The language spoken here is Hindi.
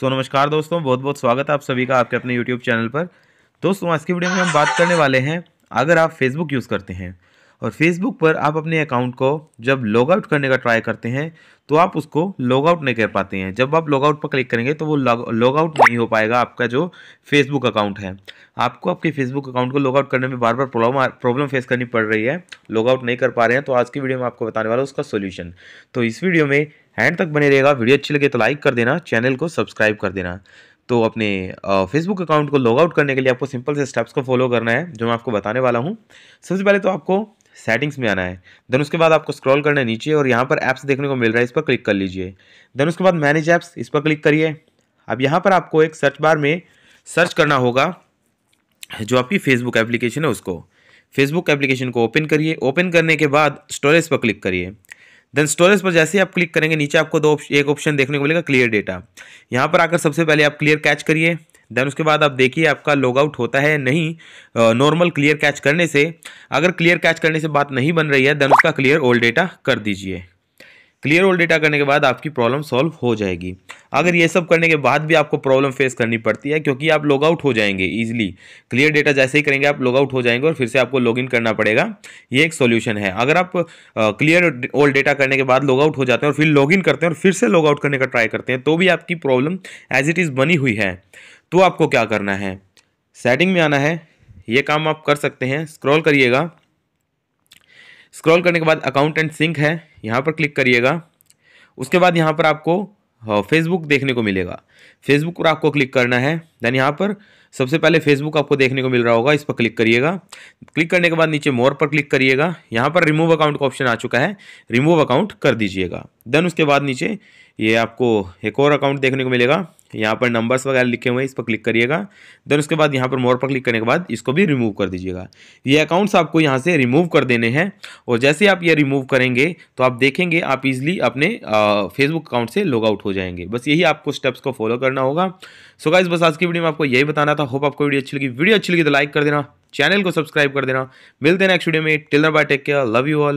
सो नमस्कार दोस्तों बहुत बहुत स्वागत है आप सभी का आपके अपने यूट्यूब चैनल पर दोस्तों आज की वीडियो में हम बात करने वाले हैं अगर आप फेसबुक यूज़ करते हैं और फेसबुक पर आप अपने अकाउंट को जब लॉग आउट करने का ट्राई करते हैं तो आप उसको लॉग आउट नहीं कर पाते हैं जब आप लॉग आउट पर क्लिक करेंगे तो वो लॉग आउट नहीं हो पाएगा आपका जो फेसबुक अकाउंट है आपको आपके फेसबुक अकाउंट को लॉग आउट करने में बार बार प्रॉब्लम प्रॉब्लम फेस करनी पड़ रही है लॉग आउट नहीं कर पा रहे हैं तो आज की वीडियो में आपको बताने वाला उसका सोल्यूशन तो इस वीडियो में एंड तक बने रहेगा वीडियो अच्छी लगे तो लाइक कर देना चैनल को सब्सक्राइब कर देना तो अपने फेसबुक अकाउंट को लॉग आउट करने के लिए आपको सिंपल से स्टेप्स को फॉलो करना है जो मैं आपको बताने वाला हूँ सबसे पहले तो आपको सेटिंग्स में आना है देन उसके बाद आपको स्क्रॉल करना है नीचे और यहाँ पर ऐप्स देखने को मिल रहा है इस पर क्लिक कर लीजिए देन उसके बाद मैनेज ऐप्स इस पर क्लिक करिए अब यहाँ पर आपको एक सर्च बार में सर्च करना होगा जो आपकी फेसबुक एप्लीकेशन है उसको फेसबुक एप्लीकेशन को ओपन करिए ओपन करने के बाद स्टोरेज पर क्लिक करिए देन स्टोरेज पर जैसे ही आप क्लिक करेंगे नीचे आपको दो एक ऑप्शन देखने को मिलेगा क्लियर डेटा यहाँ पर आकर सबसे पहले आप क्लियर कैच करिए देन उसके बाद आप देखिए आपका आउट होता है नहीं नॉर्मल क्लियर कैच करने से अगर क्लियर कैच करने से बात नहीं बन रही है देन उसका क्लियर ओल्ड डेटा कर दीजिए क्लियर ऑल डेटा करने के बाद आपकी प्रॉब्लम सॉल्व हो जाएगी अगर ये सब करने के बाद भी आपको प्रॉब्लम फेस करनी पड़ती है क्योंकि आप लॉग आउट हो जाएंगे ईजिली क्लियर डेटा जैसे ही करेंगे आप लॉग आउट हो जाएंगे और फिर से आपको लॉग इन करना पड़ेगा ये एक सोल्यूशन है अगर आप क्लियर ऑल डेटा करने के बाद लॉग आउट हो जाते हैं और फिर लॉग इन करते हैं और फिर से लॉग आउट करने का ट्राई करते हैं तो भी आपकी प्रॉब्लम एज इट इज़ बनी हुई है तो आपको क्या करना है सेटिंग में आना है ये काम आप कर सकते हैं स्क्रॉल करिएगा स्क्रॉल करने के बाद अकाउंट एंड सिंक है यहाँ पर क्लिक करिएगा उसके बाद यहाँ पर आपको फेसबुक हाँ, देखने को मिलेगा फेसबुक पर आपको क्लिक करना है देन यहाँ पर सबसे पहले फेसबुक आपको देखने को मिल रहा होगा इस पर क्लिक करिएगा क्लिक करने के बाद नीचे मोर पर क्लिक करिएगा यहाँ पर रिमूव अकाउंट का ऑप्शन आ चुका है रिमूव अकाउंट कर दीजिएगा देन उसके बाद नीचे ये आपको एक और अकाउंट देखने को मिलेगा यहाँ पर नंबर्स वगैरह लिखे हुए हैं इस पर क्लिक करिएगा देन उसके बाद यहाँ पर मोर पर क्लिक करने के बाद इसको भी रिमूव कर दीजिएगा ये अकाउंट्स आपको यहाँ से रिमूव कर देने हैं और जैसे आप ये रिमूव करेंगे तो आप देखेंगे आप इजिली अपने फेसबुक अकाउंट से लॉग आउट हो जाएंगे बस यही आपको स्टेप्स को फॉलो करना होगा सो गाइज बस आज की वीडियो में आपको यही बताना था होप आपको वीडियो अच्छी लगी वीडियो अच्छी लगी तो लाइक कर देना चैनल को सब्सक्राइब कर देना मिलते हैं नेक्स्ट वीडियो में टिलर bye take care love you all